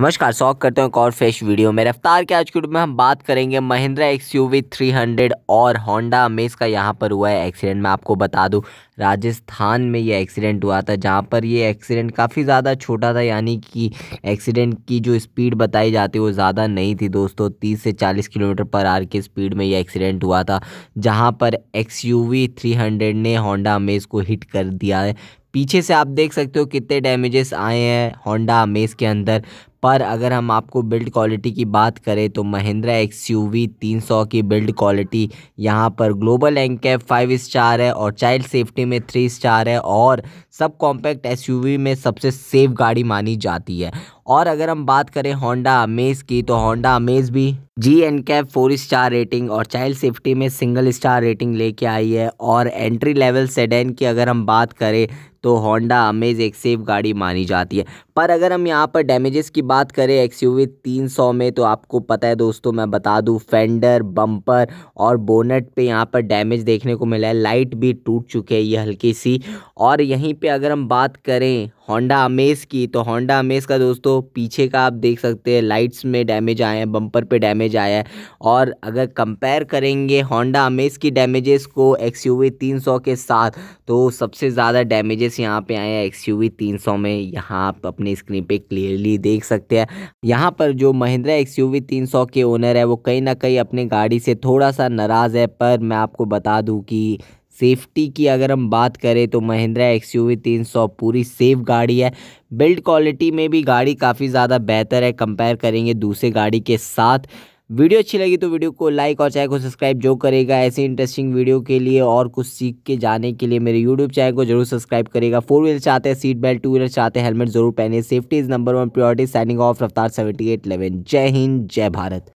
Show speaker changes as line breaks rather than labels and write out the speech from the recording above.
नमस्कार शौक करते हैं एक और फ्रेश वीडियो में रफ्तार के आज के में हम बात करेंगे Mahindra X U V three hundred और होंडा अमेज का यहाँ पर हुआ है एक्सीडेंट मैं आपको बता दूँ राजस्थान में ये एक्सीडेंट हुआ था जहाँ पर ये एक्सीडेंट काफ़ी ज़्यादा छोटा था यानी कि एक्सीडेंट की जो स्पीड बताई जाती है वो ज़्यादा नहीं थी दोस्तों तीस से चालीस किलोमीटर पर आर की स्पीड में ये एक्सीडेंट हुआ था जहाँ पर X U V three hundred ने होंडा अमेज को हिट कर दिया है पीछे से आप देख सकते हो कितने डैमेजेस आए हैं होंडा अमेज के अंदर पर अगर हम आपको बिल्ड क्वालिटी की बात करें तो महिंद्रा एक्स यू वी तीन सौ की बिल्ड क्वालिटी यहाँ पर ग्लोबल एंक है फाइव स्टार है और चाइल्ड सेफ्टी में थ्री स्टार है और sub compact S U we में सबसे सेफ गाड़ी मानी जाती है और अगर हम बात करें होंडा अमेज की तो होंडा अमेज भी G N cap four star rating और चाइल्ड सेफ्टी में सिंगल स्टार रेटिंग लेके आई है और एंट्री लेवल सेडेन की अगर हम बात करें तो होंडा अमेज एक सेफ गाड़ी मानी जाती है पर अगर हम यहाँ पर डैमेजेस की बात करें एक्स यू तीन सौ में तो आपको पता है दोस्तों मैं बता दूँ फेंडर बम्पर और बोनट पे यहाँ पर डैमेज देखने को मिला है लाइट भी टूट चुके है ये हल्की सी और यहीं पे अगर हम बात करें होंडा अमेज की तो होंडा अमेज का दोस्तों पीछे का आप देख सकते हैं लाइट्स में डैमेज आए हैं बम्पर पे डैमेज आया है और अगर कंपेयर करेंगे होंडा अमेज की डैमेजेस को एक्स यू वी तीन सौ के साथ तो सबसे ज़्यादा डैमेजेस यहाँ पे आए हैं एक्स यू वी तीन सौ में यहाँ आप अपने स्क्रीन पे क्लियरली देख सकते हैं यहाँ पर जो महिंद्रा एक्स यू वी तीन सौ के ओनर है वो कहीं ना कहीं अपनी गाड़ी से थोड़ा सा नाराज़ है पर मैं आपको बता दूँ कि सेफ्टी की अगर हम बात करें तो महिंद्रा एक्स यू वी तीन सौ पूरी सेफ गाड़ी है बिल्ड क्वालिटी में भी गाड़ी काफ़ी ज़्यादा बेहतर है कंपेयर करेंगे दूसरे गाड़ी के साथ वीडियो अच्छी लगी तो वीडियो को लाइक और चैनल को सब्सक्राइब जो करेगा ऐसे इंटरेस्टिंग वीडियो के लिए और कुछ सीख के जाने के लिए मेरे यूट्यूब चैनल को जरूर सब्सक्राइब करेगा फोर व्हीलर चाहते हैं सीट बेल्ट टू व्हीलर चाहते हैं हेलमेट जरूर पहने safety is number one priority signing off रफ्तार सेवेंटी एट इलेवन जय हिंद जय भारत